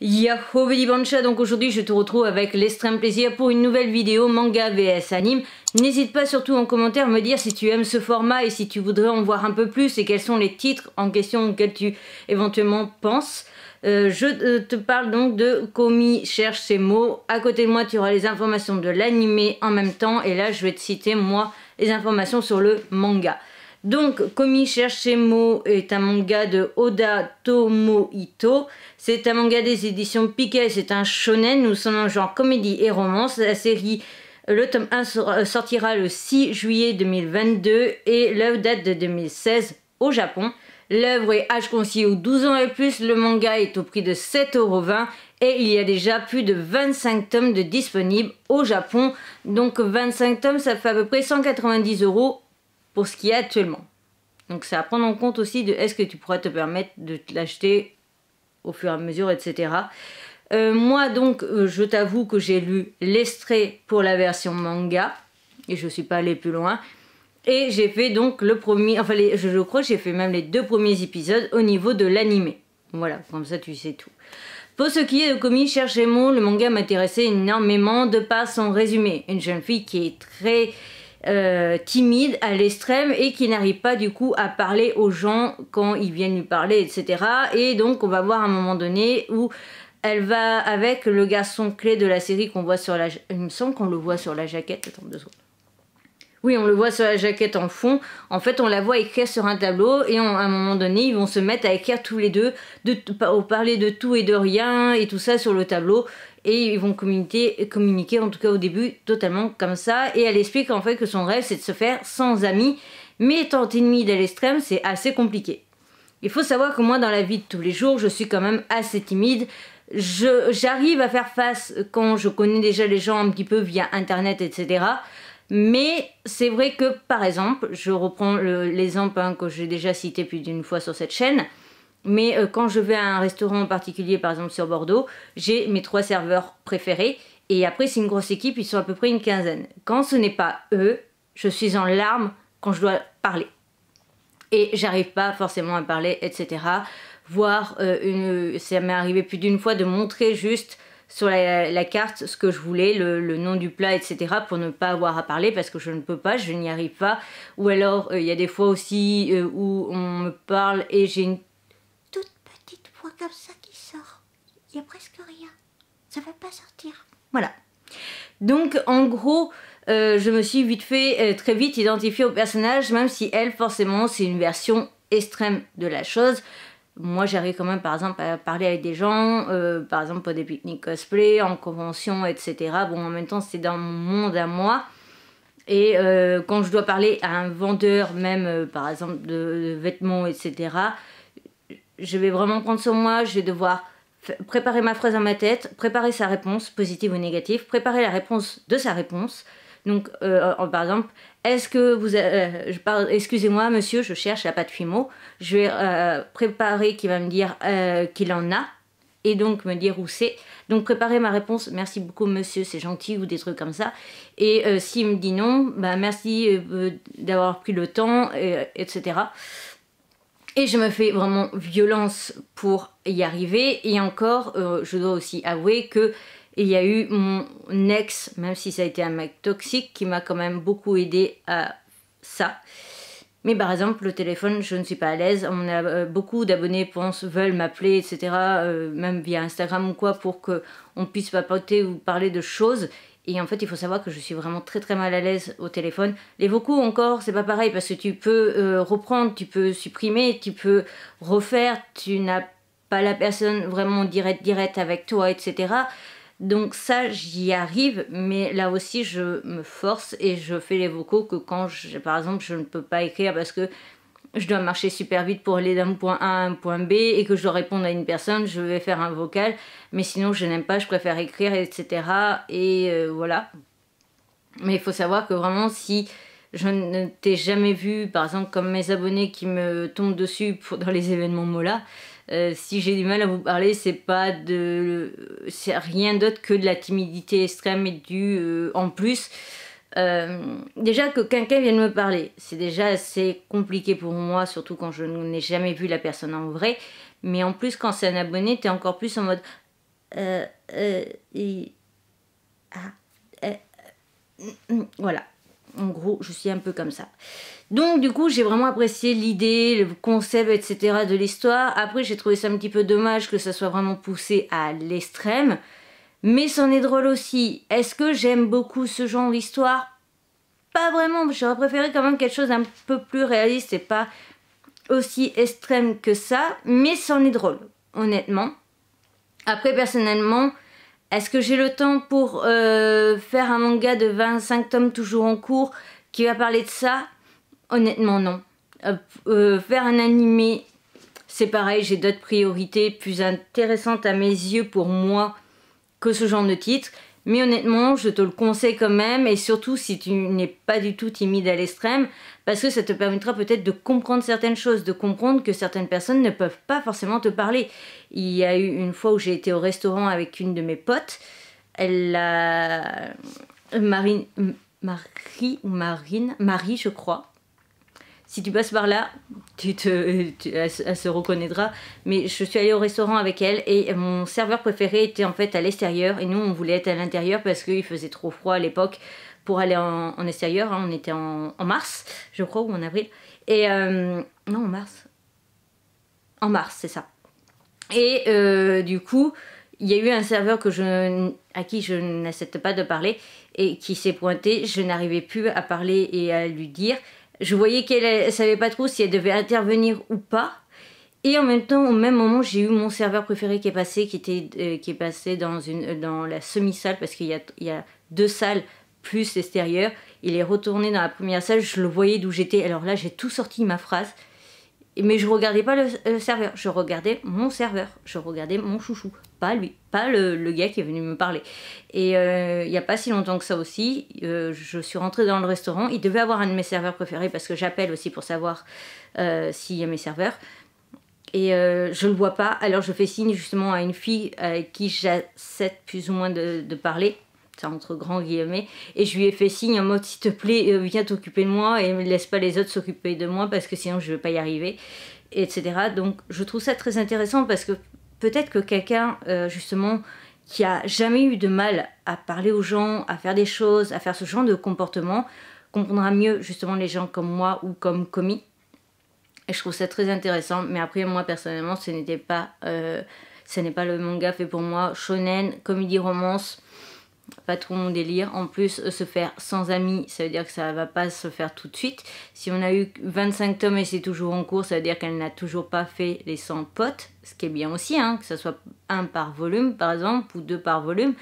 Yahoo Bancha, donc aujourd'hui je te retrouve avec l'extrême plaisir pour une nouvelle vidéo manga vs anime. N'hésite pas surtout en commentaire à me dire si tu aimes ce format et si tu voudrais en voir un peu plus et quels sont les titres en question auxquels tu éventuellement penses. Euh, je euh, te parle donc de Komi cherche ses mots. À côté de moi tu auras les informations de l'anime en même temps et là je vais te citer moi les informations sur le manga. Donc, Komi Cherchemo est un manga de Oda Tomohito. C'est un manga des éditions Piquet, c'est un shonen. Nous sommes en genre comédie et romance. La série, euh, le tome 1 euh, sortira le 6 juillet 2022 et l'œuvre date de 2016 au Japon. L'œuvre est âge concis ou 12 ans et plus. Le manga est au prix de 7,20€ et il y a déjà plus de 25 tomes de disponibles au Japon. Donc 25 tomes, ça fait à peu près 190 euros pour ce qui est actuellement. Donc c'est à prendre en compte aussi de est-ce que tu pourrais te permettre de l'acheter au fur et à mesure, etc. Euh, moi donc, euh, je t'avoue que j'ai lu l'extrait pour la version manga, et je ne suis pas allé plus loin. Et j'ai fait donc le premier, enfin je, crois j'ai fait même les deux premiers épisodes au niveau de l'animé. Voilà, comme ça tu sais tout. Pour ce qui est de Komi Cher le manga m'intéressait énormément de par son résumé. Une jeune fille qui est très euh, timide à l'extrême et qui n'arrive pas du coup à parler aux gens quand ils viennent lui parler, etc. Et donc on va voir un moment donné où elle va avec le garçon clé de la série qu'on voit sur la... Il me semble qu'on le voit sur la jaquette. Attends deux secondes. Oui, on le voit sur la jaquette en fond. En fait, on la voit écrire sur un tableau et à un moment donné, ils vont se mettre à écrire tous les deux, de, parler de tout et de rien et tout ça sur le tableau et ils vont communiquer, communiquer en tout cas au début totalement comme ça et elle explique en fait que son rêve c'est de se faire sans amis mais étant timide à l'extrême c'est assez compliqué. Il faut savoir que moi dans la vie de tous les jours je suis quand même assez timide, j'arrive à faire face quand je connais déjà les gens un petit peu via internet etc. Mais c'est vrai que par exemple, je reprends l'exemple hein, que j'ai déjà cité plus d'une fois sur cette chaîne, mais euh, quand je vais à un restaurant en particulier, par exemple sur Bordeaux, j'ai mes trois serveurs préférés. Et après, c'est une grosse équipe, ils sont à peu près une quinzaine. Quand ce n'est pas eux, je suis en larmes quand je dois parler. Et j'arrive pas forcément à parler, etc. Voire, euh, ça m'est arrivé plus d'une fois de montrer juste sur la, carte ce que je voulais, le, nom du plat, etc. pour ne pas avoir à parler parce que je ne peux pas, je n'y arrive pas. Ou alors, euh, il y a des fois aussi où on me parle et j'ai une comme ça qui sort. Il n'y a presque rien. Ça ne va pas sortir. Voilà. Donc en gros, euh, je me suis vite fait, euh, très vite identifiée au personnage, même si elle, forcément, c'est une version extrême de la chose. Moi, j'arrive quand même, par exemple, à parler avec des gens, euh, par exemple, pour des pique-niques cosplay, en convention, etc. Bon, en même temps, c'est dans mon monde à moi. Et quand je dois parler à un vendeur, même, par exemple, de vêtements, etc., je vais vraiment prendre sur moi, je vais devoir préparer ma phrase dans ma tête, préparer sa réponse, positive ou négative, préparer la réponse de sa réponse. Donc, euh, par exemple, est-ce que vous... Euh, excusez-moi, monsieur, je cherche la de Fimo. Je vais euh, préparer qu'il va me dire qu'il en a et donc me dire où c'est. Donc, préparer ma réponse, merci beaucoup, monsieur, c'est gentil ou des trucs comme ça. Et s'il me dit non, bah, merci d'avoir pris le temps, et, etc. Et je me fais vraiment violence pour y arriver. Et encore, euh, je dois aussi avouer que il y a eu mon ex, même si ça a été un mec toxique, qui m'a quand même beaucoup aidé à ça. Mais par exemple, le téléphone, je ne suis pas à l'aise. On a euh, beaucoup d'abonnés pensent, veulent m'appeler, etc. Euh, même via Instagram ou quoi, pour qu'on puisse papoter ou parler de choses. Et en fait, il faut savoir que je suis vraiment très très mal à l'aise au téléphone. Les vocaux encore, c'est pas pareil parce que tu peux euh, reprendre, tu peux supprimer, tu peux refaire, tu n'as pas la personne vraiment directe direct avec toi, etc. Donc ça, j'y arrive, mais là aussi, je me force et je fais les vocaux que quand, par exemple, je ne peux pas écrire parce que je dois marcher super vite pour aller d'un point A à un point B et que je dois répondre à une personne, je vais faire un vocal. Mais sinon, je n'aime pas, je préfère écrire, etc. Et euh, voilà. Mais il faut savoir que vraiment, si je ne t'ai jamais vu, par exemple, comme mes abonnés qui me tombent dessus pour, dans les événements Mola, euh, si j'ai du mal à vous parler, c'est pas de. C'est rien d'autre que de la timidité extrême et du. Euh, en plus. Euh, déjà que quelqu'un vienne me parler, c'est déjà assez compliqué pour moi, surtout quand je n'ai jamais vu la personne en vrai. Mais en plus, quand c'est un abonné, t'es encore plus en mode. Euh, euh, ah, mm, mm, voilà. En gros, je suis un peu comme ça. Donc, du coup, j'ai vraiment apprécié l'idée, le concept, etc. de l'histoire. Après, j'ai trouvé ça un petit peu dommage que ça soit vraiment poussé à l'extrême mais c'en est drôle aussi. Est-ce que j'aime beaucoup ce genre d'histoire Pas vraiment, j'aurais préféré quand même quelque chose d'un peu plus réaliste et pas aussi extrême que ça, mais c'en est drôle, honnêtement. Après, personnellement, est-ce que j'ai le temps pour euh, faire un manga de 25 tomes toujours en cours qui va parler de ça Honnêtement, non. Euh, euh, faire un animé, c'est pareil, j'ai d'autres priorités plus intéressantes à mes yeux pour moi que ce genre de titre. Mais honnêtement, je te le conseille quand même, et surtout si tu n'es pas du tout timide à l'extrême, parce que ça te permettra peut-être de comprendre certaines choses, de comprendre que certaines personnes ne peuvent pas forcément te parler. Il y a eu une fois où j'ai été au restaurant avec une de mes potes, elle a... Marine... Marie ou Marine Marie, je crois si tu passes par là, tu te, elle, se reconnaîtra. Mais je suis allée au restaurant avec elle et mon serveur préféré était en fait à l'extérieur et nous on voulait être à l'intérieur parce qu'il faisait trop froid à l'époque pour aller en, extérieur. Hein. On était en, mars, je crois, ou en avril. Et euh, non, en mars. En mars, c'est ça. Et euh, du coup, il y a eu un serveur que je, à qui je n'accepte pas de parler et qui s'est pointé. Je n'arrivais plus à parler et à lui dire. Je voyais qu'elle savait pas trop si elle devait intervenir ou pas. Et en même temps, au même moment, j'ai eu mon serveur préféré qui est passé, qui, était, euh, qui est passé dans, euh, dans la semi-salle, parce qu'il y a, y a deux salles plus l'extérieur. Il est retourné dans la première salle, je le voyais d'où j'étais. Alors là, j'ai tout sorti ma phrase mais je regardais pas le, serveur, je regardais mon serveur, je regardais mon chouchou, pas lui, pas le, gars qui est venu me parler. Et euh, il n'y a pas si longtemps que ça aussi, euh, je suis rentrée dans le restaurant, il devait avoir un de mes serveurs préférés parce que j'appelle aussi pour savoir euh, s'il y a mes serveurs. Et je le vois pas, alors je fais signe justement à une fille avec qui j'essaie plus ou moins de parler entre grands guillemets, et je lui ai fait signe en mode s'il te plaît, euh, viens t'occuper de moi et ne laisse pas les autres s'occuper de moi parce que sinon je ne vais pas y arriver, etc. Donc je trouve ça très intéressant parce que peut-être que quelqu'un euh, justement qui a jamais eu de mal à parler aux gens, à faire des choses, à faire ce genre de comportement, comprendra mieux justement les gens comme moi ou comme commis. Et je trouve ça très intéressant, mais après moi personnellement ce n'était pas... Euh, ce n'est pas le manga fait pour moi. Shonen, comédie, romance, pas trop mon délire. En plus, euh, se faire sans amis, ça veut dire que ça va pas se faire tout de suite. Si on a eu 25 tomes et c'est toujours en cours, ça veut dire qu'elle n'a toujours pas fait les 100 potes, ce qui est bien aussi, hein, que ça soit un par volume par exemple, ou deux par volume.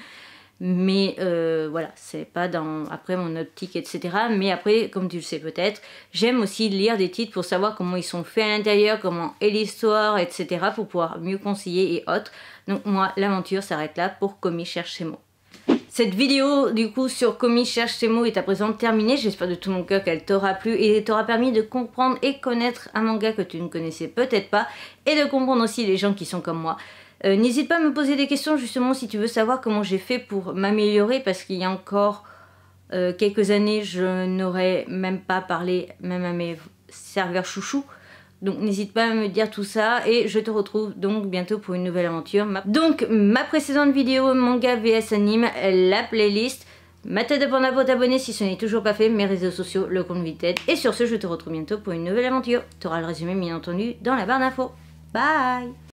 Mais euh, voilà, c'est pas dans après mon optique, etc. Mais après, comme tu le sais peut-être, j'aime aussi lire des titres pour savoir comment ils sont faits à l'intérieur, comment est l'histoire, etc. pour pouvoir mieux conseiller et autres. Donc moi, l'aventure s'arrête là pour Commis cherche ses mots. Cette vidéo du coup sur Comi cherche ses mots est à présent terminée. J'espère de tout mon cœur qu'elle t'aura plu et t'aura permis de comprendre et connaître un manga que tu ne connaissais peut-être pas et de comprendre aussi les gens qui sont comme moi. Euh, n'hésite pas à me poser des questions justement si tu veux savoir comment j'ai fait pour m'améliorer parce qu'il y a encore euh, quelques années je n'aurais même pas parlé même à mes serveurs chouchous donc n'hésite pas à me dire tout ça et je te retrouve donc bientôt pour une nouvelle aventure. Donc ma précédente vidéo manga vs anime, la playlist. Ma tête de panda pour t'abonner si ce n'est toujours pas fait, mes réseaux sociaux, le compte Et sur ce, je te retrouve bientôt pour une nouvelle aventure. Tu auras le résumé bien entendu dans la barre d'infos. Bye